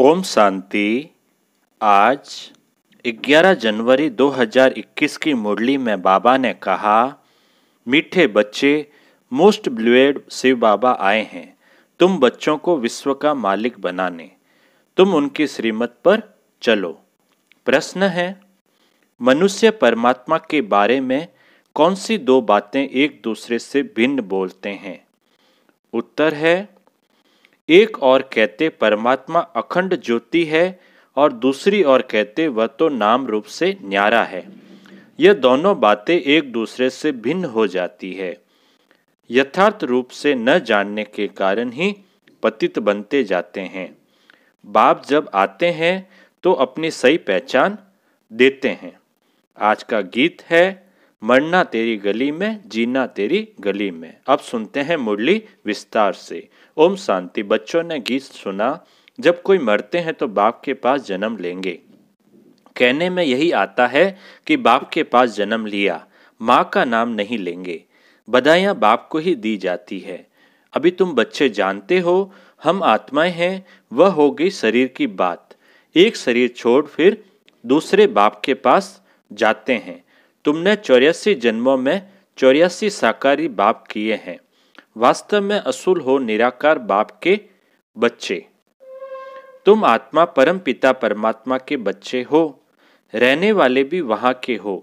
ओम शांति आज 11 जनवरी 2021 की मुरली में बाबा ने कहा मीठे बच्चे मोस्ट ब्लूएड शिव बाबा आए हैं तुम बच्चों को विश्व का मालिक बनाने तुम उनकी श्रीमत पर चलो प्रश्न है मनुष्य परमात्मा के बारे में कौन सी दो बातें एक दूसरे से भिन्न बोलते हैं उत्तर है एक और कहते परमात्मा अखंड ज्योति है और दूसरी और कहते वह तो नाम रूप से न्यारा है यह दोनों बातें एक दूसरे से भिन्न हो जाती है यथार्थ रूप से न जानने के कारण ही पतित बनते जाते हैं बाप जब आते हैं तो अपनी सही पहचान देते हैं आज का गीत है मरना तेरी गली में जीना तेरी गली में अब सुनते हैं मुरली विस्तार से ओम शांति बच्चों ने गीत सुना जब कोई मरते हैं तो बाप के पास जन्म लेंगे कहने में यही आता है कि बाप के पास जन्म लिया माँ का नाम नहीं लेंगे बधाइयाँ बाप को ही दी जाती है अभी तुम बच्चे जानते हो हम आत्माएं हैं वह हो गई शरीर की बात एक शरीर छोड़ फिर दूसरे बाप के पास जाते हैं तुमने चौरासी जन्मों में चौरासी साकारी बाप किए हैं वास्तव में असुल हो निराकार बाप के बच्चे तुम आत्मा परम पिता परमात्मा के बच्चे हो रहने वाले भी वहां के हो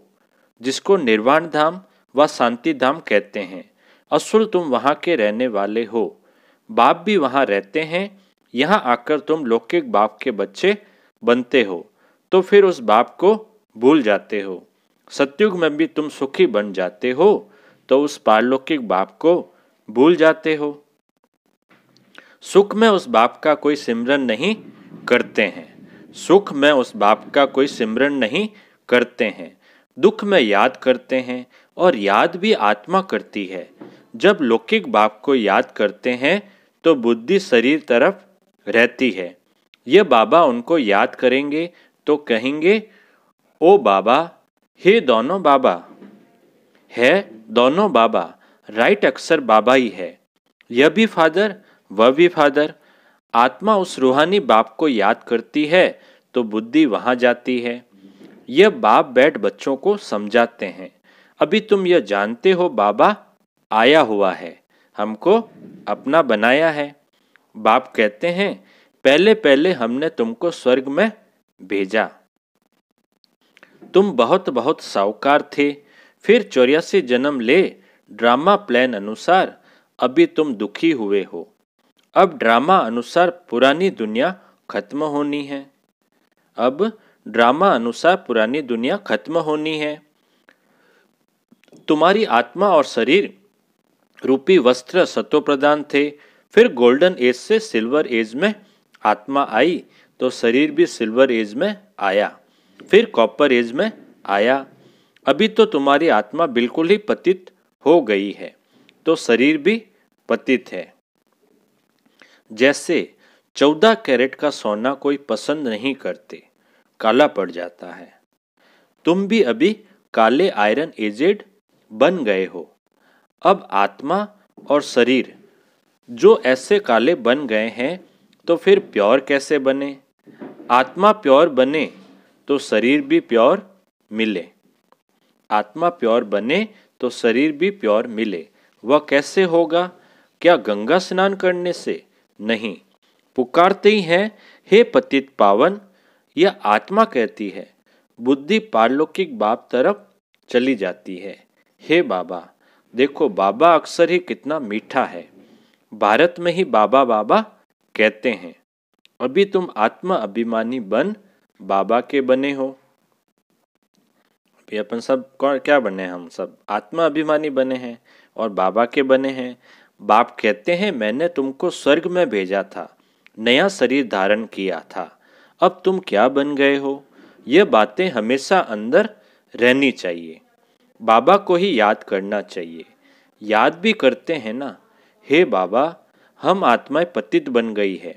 जिसको निर्वाण धाम व शांति धाम कहते हैं असुल तुम वहां के रहने वाले हो बाप भी वहां रहते हैं यहां आकर तुम लौकिक बाप के बच्चे बनते हो तो फिर उस बाप को भूल जाते हो सत्युग में भी तुम सुखी बन जाते हो तो उस पारलौकिक बाप को भूल जाते हो सुख में उस बाप का कोई सिमरन नहीं करते हैं सुख में उस बाप का कोई सिमरन नहीं करते हैं दुख में याद करते हैं और याद भी आत्मा करती है जब लौकिक बाप को याद करते हैं तो बुद्धि शरीर तरफ रहती है यह बाबा उनको याद करेंगे तो कहेंगे ओ बाबा हे दोनों बाबा है दोनों बाबा राइट अक्सर बाबा ही है यह भी फादर वह भी फादर आत्मा उस रूहानी बाप को याद करती है तो बुद्धि वहां जाती है यह बाप बैठ बच्चों को समझाते हैं अभी तुम यह जानते हो बाबा आया हुआ है हमको अपना बनाया है बाप कहते हैं पहले पहले हमने तुमको स्वर्ग में भेजा तुम बहुत बहुत साहूकार थे फिर चौरासी जन्म ले ड्रामा प्लान अनुसार अभी तुम दुखी हुए हो अब ड्रामा अनुसार पुरानी दुनिया खत्म होनी है अब ड्रामा अनुसार पुरानी दुनिया खत्म होनी है तुम्हारी आत्मा और शरीर रूपी वस्त्र सतो प्रदान थे फिर गोल्डन एज से सिल्वर एज में आत्मा आई तो शरीर भी सिल्वर एज में आया फिर कॉपर एज में आया अभी तो तुम्हारी आत्मा बिल्कुल ही पतित हो गई है तो शरीर भी पतित है जैसे चौदह कैरेट का सोना कोई पसंद नहीं करते काला पड़ जाता है तुम भी अभी काले आयरन एजेड बन गए हो अब आत्मा और शरीर जो ऐसे काले बन गए हैं तो फिर प्योर कैसे बने आत्मा प्योर बने तो शरीर भी प्योर मिले आत्मा प्योर बने तो शरीर भी प्योर मिले वह कैसे होगा क्या गंगा स्नान करने से नहीं पुकारते ही हैं हे पतित पावन यह आत्मा कहती है बुद्धि पारलौकिक बाप तरफ चली जाती है हे बाबा देखो बाबा अक्सर ही कितना मीठा है भारत में ही बाबा बाबा कहते हैं अभी तुम आत्मा अभिमानी बन बाबा के बने हो अभी अपन सब कौन क्या बने हैं हम सब आत्मा अभिमानी बने हैं और बाबा के बने हैं बाप कहते हैं मैंने तुमको स्वर्ग में भेजा था नया शरीर धारण किया था अब तुम क्या बन गए हो ये बातें हमेशा अंदर रहनी चाहिए बाबा को ही याद करना चाहिए याद भी करते हैं ना हे बाबा हम आत्माएं पतित बन गई है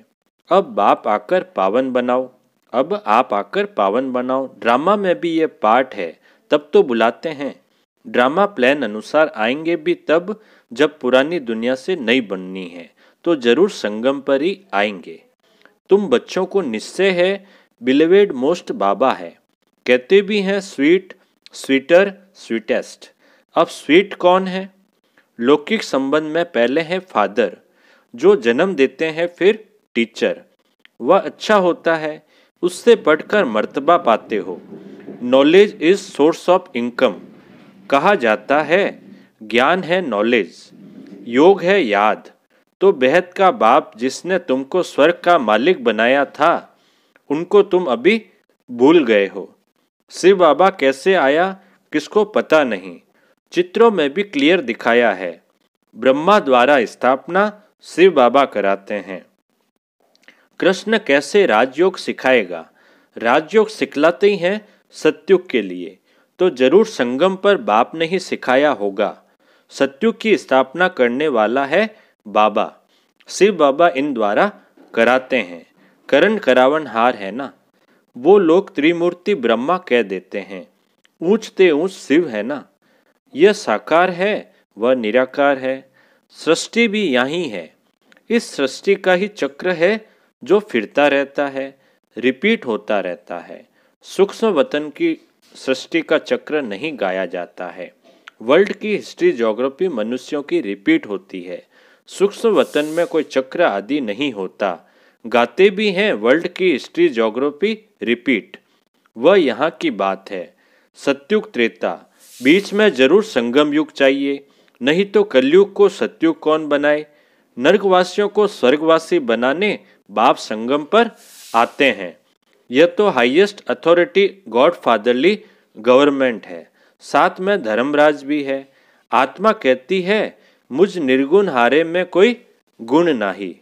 अब बाप आकर पावन बनाओ अब आप आकर पावन बनाओ ड्रामा में भी ये पार्ट है तब तो बुलाते हैं ड्रामा प्लान अनुसार आएंगे भी तब जब पुरानी दुनिया से नई बननी है तो जरूर संगम पर ही आएंगे तुम बच्चों को निश्चय है बिलेवेड मोस्ट बाबा है कहते भी हैं स्वीट स्वीटर स्वीटेस्ट अब स्वीट कौन है लौकिक संबंध में पहले है फादर जो जन्म देते हैं फिर टीचर वह अच्छा होता है उससे बढ़कर मर्तबा पाते हो knowledge is source of income कहा जाता है ज्ञान है नॉलेज योग है याद तो बेहद का बाप जिसने तुमको स्वर्ग का मालिक बनाया था उनको तुम अभी भूल गए हो शिव बाबा कैसे आया किसको पता नहीं चित्रों में भी क्लियर दिखाया है ब्रह्मा द्वारा स्थापना शिव बाबा कराते हैं कृष्ण कैसे राजयोग सिखाएगा राजयोग सिखलाते ही हैं सत्युग के लिए तो जरूर संगम पर बाप ने ही सिखाया होगा सत्युग की स्थापना करने वाला है बाबा शिव बाबा इन द्वारा कराते हैं करण करावन हार है ना वो लोग त्रिमूर्ति ब्रह्मा कह देते हैं ऊंचते ऊंच शिव है ना यह साकार है वह निराकार है सृष्टि भी यहीं है इस सृष्टि का ही चक्र है जो फिरता रहता है रिपीट होता रहता है सूक्ष्म वतन की सृष्टि का चक्र नहीं गाया जाता है वर्ल्ड की हिस्ट्री जोग्राफी मनुष्यों की रिपीट होती है सूक्ष्म वतन में कोई चक्र आदि नहीं होता गाते भी हैं वर्ल्ड की हिस्ट्री जोग्राफी रिपीट वह यहाँ की बात है सत्युग त्रेता बीच में जरूर संगम युग चाहिए नहीं तो कलयुग को सत्युग कौन बनाए नर्कवासियों को स्वर्गवासी बनाने बाप संगम पर आते हैं यह तो highest authority God fatherly government है साथ में धर्मराज भी है आत्मा कहती है मुझ निर्गुण हारे में कोई गुण नाही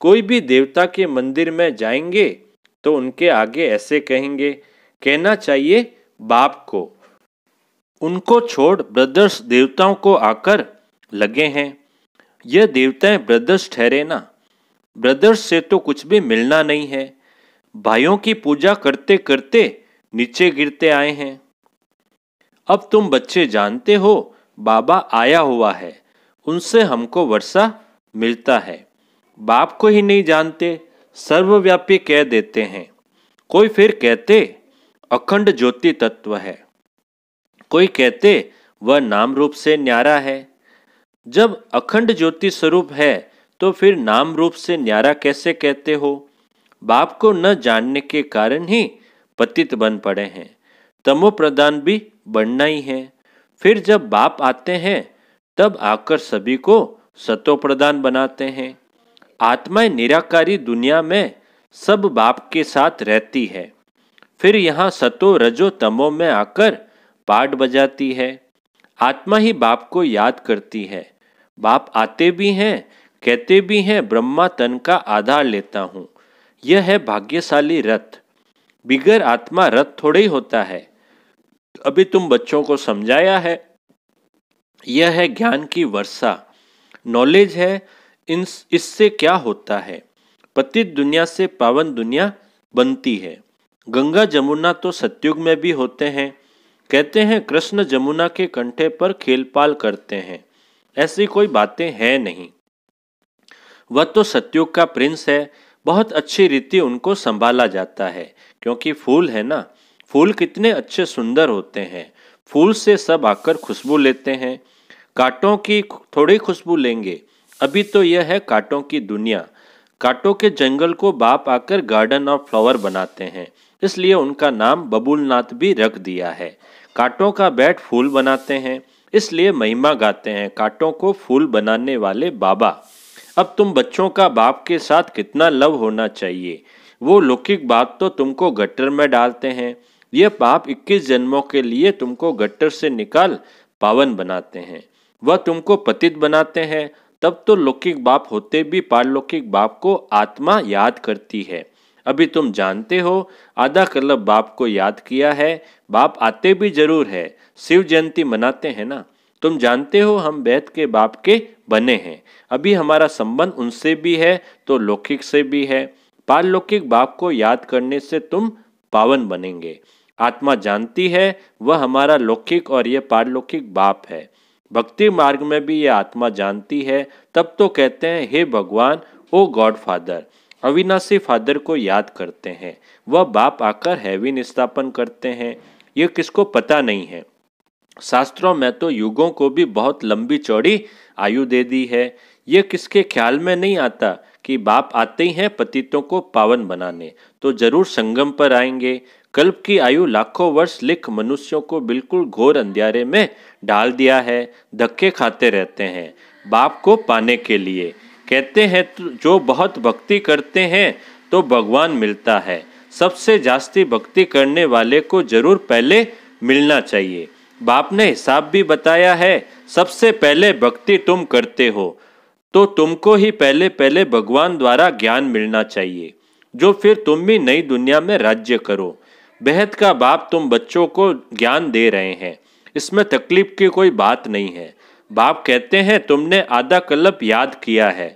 कोई भी देवता के मंदिर में जाएंगे तो उनके आगे ऐसे कहेंगे कहना चाहिए बाप को उनको छोड़ ब्रदर्स देवताओं को आकर लगे हैं यह देवताएं ब्रदर्स ठहरे ना ब्रदर्स से तो कुछ भी मिलना नहीं है भाइयों की पूजा करते करते नीचे गिरते आए हैं अब तुम बच्चे जानते हो बाबा आया हुआ है उनसे हमको वर्षा मिलता है बाप को ही नहीं जानते सर्वव्यापी कह देते हैं कोई फिर कहते अखंड ज्योति तत्व है कोई कहते वह नाम रूप से न्यारा है जब अखंड ज्योति स्वरूप है तो फिर नाम रूप से न्यारा कैसे कहते हो बाप को न जानने के कारण ही पतित बन पड़े हैं तमो प्रदान भी बनना ही है फिर जब बाप आते हैं तब आकर सभी को सतो प्रदान बनाते हैं आत्माएं निराकारी दुनिया में सब बाप के साथ रहती है फिर यहाँ सतो रजो तमो में आकर पाठ बजाती है आत्मा ही बाप को याद करती है बाप आते भी हैं कहते भी हैं ब्रह्मा तन का आधार लेता हूँ यह है भाग्यशाली रथ बिगर आत्मा रथ थोड़े ही होता है अभी तुम बच्चों को समझाया है यह है ज्ञान की वर्षा नॉलेज है इन इससे क्या होता है पतित दुनिया से पावन दुनिया बनती है गंगा जमुना तो सत्युग में भी होते हैं कहते हैं कृष्ण जमुना के कंठे पर खेलपाल करते हैं ऐसी कोई बातें हैं नहीं वह तो सत्युग का प्रिंस है बहुत अच्छी रीति उनको संभाला जाता है क्योंकि फूल है ना फूल कितने अच्छे सुंदर होते हैं फूल से सब आकर खुशबू लेते हैं कांटों की थोड़ी खुशबू लेंगे अभी तो यह है कांटों की दुनिया कांटों के जंगल को बाप आकर गार्डन ऑफ फ्लावर बनाते हैं इसलिए उनका नाम बबुलनाथ भी रख दिया है कांटों का बैट फूल बनाते हैं इसलिए महिमा गाते हैं कांटों को फूल बनाने वाले बाबा अब तुम बच्चों का बाप के साथ कितना लव होना चाहिए वो लौकिक बात तो तुमको गट्टर में डालते हैं यह पाप 21 जन्मों के लिए तुमको गट्टर से निकाल पावन बनाते हैं वह तुमको पतित बनाते हैं तब तो लौकिक बाप होते भी पारलौकिक बाप को आत्मा याद करती है अभी तुम जानते हो आधा क्लब बाप को याद किया है बाप आते भी जरूर है शिव जयंती मनाते हैं ना तुम जानते हो हम बैत के बाप के बने हैं अभी हमारा संबंध उनसे भी है तो लौकिक से भी है पारलौकिक बाप को याद करने से तुम पावन बनेंगे आत्मा जानती है वह हमारा लौकिक और यह पारलौकिक बाप है भक्ति मार्ग में भी यह आत्मा जानती है तब तो कहते हैं हे भगवान ओ गॉड फादर अविनाशी फादर को याद करते हैं वह बाप आकर हैवीन स्थापन करते हैं ये किसको पता नहीं है शास्त्रों में तो युगों को भी बहुत लंबी चौड़ी आयु दे दी है ये किसके ख्याल में नहीं आता कि बाप आते ही हैं पतितों को पावन बनाने तो जरूर संगम पर आएंगे कल्प की आयु लाखों वर्ष लिख मनुष्यों को बिल्कुल घोर अंधियारे में डाल दिया है धक्के खाते रहते हैं बाप को पाने के लिए कहते हैं जो बहुत भक्ति करते हैं तो भगवान मिलता है सबसे जास्ती भक्ति करने वाले को जरूर पहले मिलना चाहिए बाप ने हिसाब भी बताया है सबसे पहले भक्ति तुम करते हो तो तुमको ही पहले पहले भगवान द्वारा ज्ञान मिलना चाहिए जो फिर तुम भी नई दुनिया में राज्य करो बेहद का बाप तुम बच्चों को ज्ञान दे रहे हैं इसमें तकलीफ की कोई बात नहीं है बाप कहते हैं तुमने आधा कल्प याद किया है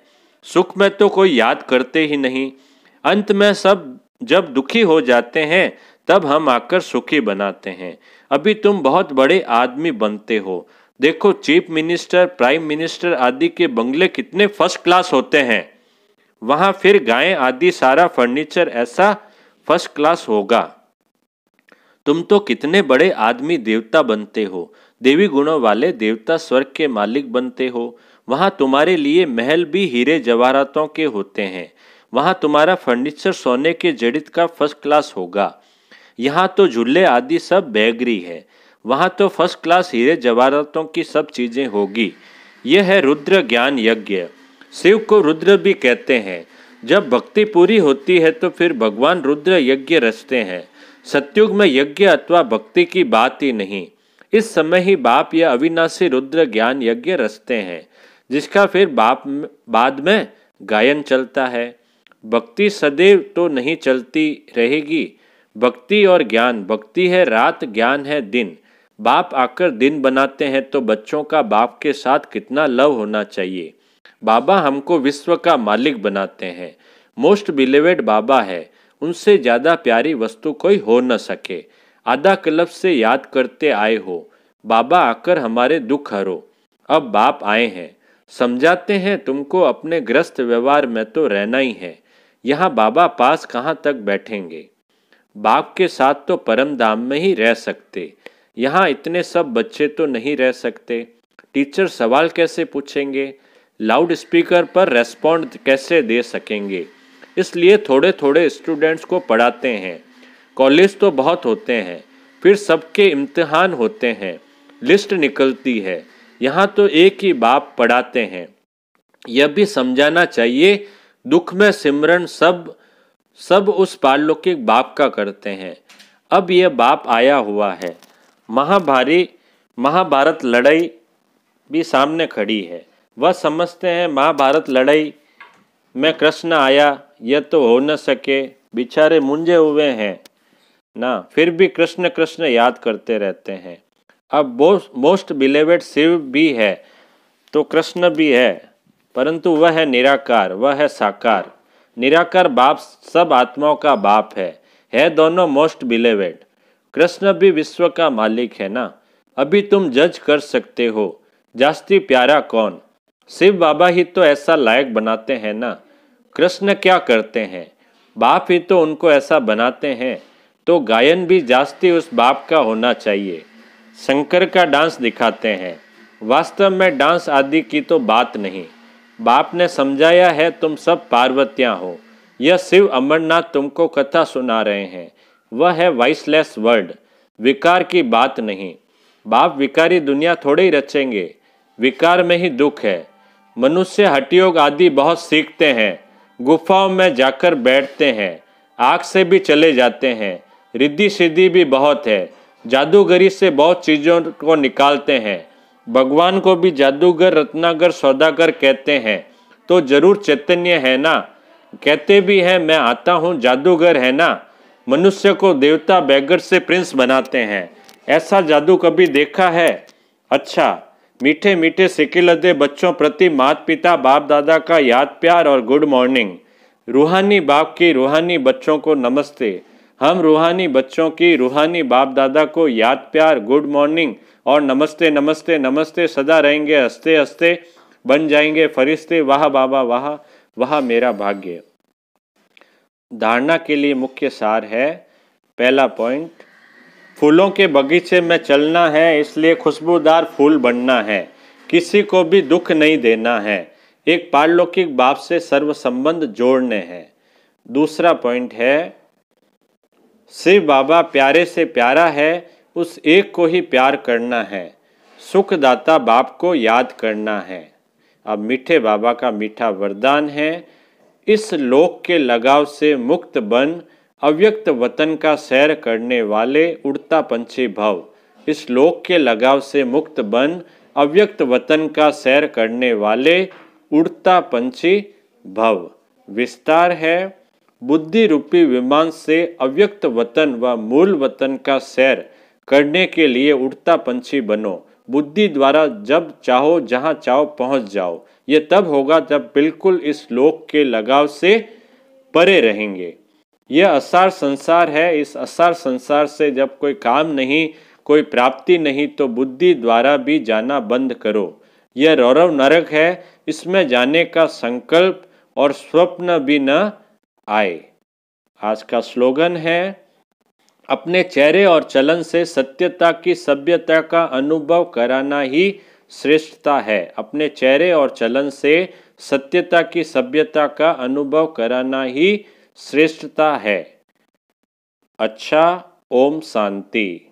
सुख में तो कोई याद करते ही नहीं अंत में सब जब दुखी हो जाते हैं तब हम आकर सुखी बनाते हैं अभी तुम बहुत बड़े आदमी बनते हो देखो चीफ मिनिस्टर प्राइम मिनिस्टर आदि के बंगले कितने फर्स्ट क्लास होते हैं वहां फिर गायें आदि सारा फर्नीचर ऐसा फर्स्ट क्लास होगा तुम तो कितने बड़े आदमी देवता बनते हो देवी गुणों वाले देवता स्वर्ग के मालिक बनते हो वहाँ तुम्हारे लिए महल भी हीरे जवाहरातों के होते हैं वहाँ तुम्हारा फर्नीचर सोने के जड़ित का फर्स्ट क्लास होगा यहाँ तो झूले आदि सब बैगरी है वहाँ तो फर्स्ट क्लास हीरे जवाहरातों की सब चीज़ें होगी यह है रुद्र ज्ञान यज्ञ शिव को रुद्र भी कहते हैं जब भक्ति पूरी होती है तो फिर भगवान रुद्र यज्ञ रचते हैं सत्युग में यज्ञ अथवा भक्ति की बात ही नहीं इस समय ही बाप यह अविनाशी रुद्र ज्ञान यज्ञ रचते हैं जिसका फिर बाप बाद में गायन चलता है भक्ति सदैव तो नहीं चलती रहेगी भक्ति और ज्ञान भक्ति है रात ज्ञान है दिन बाप आकर दिन बनाते हैं तो बच्चों का बाप के साथ कितना लव होना चाहिए बाबा हमको विश्व का मालिक बनाते हैं मोस्ट बिलेवेड बाबा है उनसे ज़्यादा प्यारी वस्तु कोई हो न सके आधा क्लब से याद करते आए हो बाबा आकर हमारे दुख हरो अब बाप आए हैं समझाते हैं तुमको अपने ग्रस्त व्यवहार में तो रहना ही है यहाँ बाबा पास कहाँ तक बैठेंगे बाप के साथ तो परम धाम में ही रह सकते यहाँ इतने सब बच्चे तो नहीं रह सकते टीचर सवाल कैसे पूछेंगे लाउड स्पीकर पर रेस्पॉन्ड कैसे दे सकेंगे इसलिए थोड़े थोड़े स्टूडेंट्स को पढ़ाते हैं कॉलेज तो बहुत होते हैं फिर सबके इम्तहान होते हैं लिस्ट निकलती है यहाँ तो एक ही बाप पढ़ाते हैं यह भी समझाना चाहिए दुख में सिमरन सब सब उस पारलौकिक बाप का करते हैं अब यह बाप आया हुआ है महाभारी महाभारत लड़ाई भी सामने खड़ी है वह समझते हैं महाभारत लड़ाई में कृष्ण आया यह तो हो न सके बिचारे मुंझे हुए हैं ना फिर भी कृष्ण कृष्ण याद करते रहते हैं अब मोस्ट बिलेवेड शिव भी है तो कृष्ण भी है परंतु वह है निराकार वह है साकार निराकार बाप सब आत्माओं का बाप है है दोनों मोस्ट बिलेवेड कृष्ण भी विश्व का मालिक है ना अभी तुम जज कर सकते हो जास्ती प्यारा कौन शिव बाबा ही तो ऐसा लायक बनाते हैं ना कृष्ण क्या करते हैं बाप ही तो उनको ऐसा बनाते हैं तो गायन भी जास्ती उस बाप का होना चाहिए शंकर का डांस दिखाते हैं वास्तव में डांस आदि की तो बात नहीं बाप ने समझाया है तुम सब पार्वतियाँ हो यह शिव अमरनाथ तुमको कथा सुना रहे हैं वह है वाइसलेस वर्ल्ड विकार की बात नहीं बाप विकारी दुनिया थोड़े ही रचेंगे विकार में ही दुख है मनुष्य हटियोग आदि बहुत सीखते हैं गुफाओं में जाकर बैठते हैं आग से भी चले जाते हैं रिद्धि सिद्धि भी बहुत है जादूगरी से बहुत चीज़ों को निकालते हैं भगवान को भी जादूगर रत्नागर सौदागर कहते हैं तो जरूर चैतन्य है ना कहते भी हैं मैं आता हूँ जादूगर है ना मनुष्य को देवता बैगर से प्रिंस बनाते हैं ऐसा जादू कभी देखा है अच्छा मीठे मीठे सिकिलदे बच्चों प्रति माता पिता बाप दादा का याद प्यार और गुड मॉर्निंग रूहानी बाप की रूहानी बच्चों को नमस्ते हम रूहानी बच्चों की रूहानी बाप दादा को याद प्यार गुड मॉर्निंग और नमस्ते नमस्ते नमस्ते सदा रहेंगे हंसते हंसते बन जाएंगे फरिश्ते वाह बाबा वाह वह मेरा भाग्य धारणा के लिए मुख्य सार है पहला पॉइंट फूलों के बगीचे में चलना है इसलिए खुशबूदार फूल बनना है किसी को भी दुख नहीं देना है एक पारलौकिक बाप से सर्व संबंध जोड़ने हैं दूसरा पॉइंट है शिव बाबा प्यारे से प्यारा है उस एक को ही प्यार करना है सुखदाता बाप को याद करना है अब मीठे बाबा का मीठा वरदान है इस लोक के लगाव से मुक्त बन अव्यक्त वतन का सैर करने वाले उड़ता पंछी भव इस लोक के लगाव से मुक्त बन अव्यक्त वतन का सैर करने वाले उड़ता पंछी भव विस्तार है बुद्धि रूपी विमान से अव्यक्त वतन व मूल वतन का सैर करने के लिए उड़ता पंछी बनो बुद्धि द्वारा जब चाहो जहाँ चाहो पहुँच जाओ ये तब होगा जब बिल्कुल इस लोक के लगाव से परे रहेंगे यह असार संसार है इस असार संसार से जब कोई काम नहीं कोई प्राप्ति नहीं तो बुद्धि द्वारा भी जाना बंद करो यह रौरव नरक है इसमें जाने का संकल्प और स्वप्न भी न आए आज का स्लोगन है अपने चेहरे और चलन से सत्यता की सभ्यता का अनुभव कराना ही श्रेष्ठता है अपने चेहरे और चलन से सत्यता की सभ्यता का अनुभव कराना ही श्रेष्ठता है अच्छा ओम शांति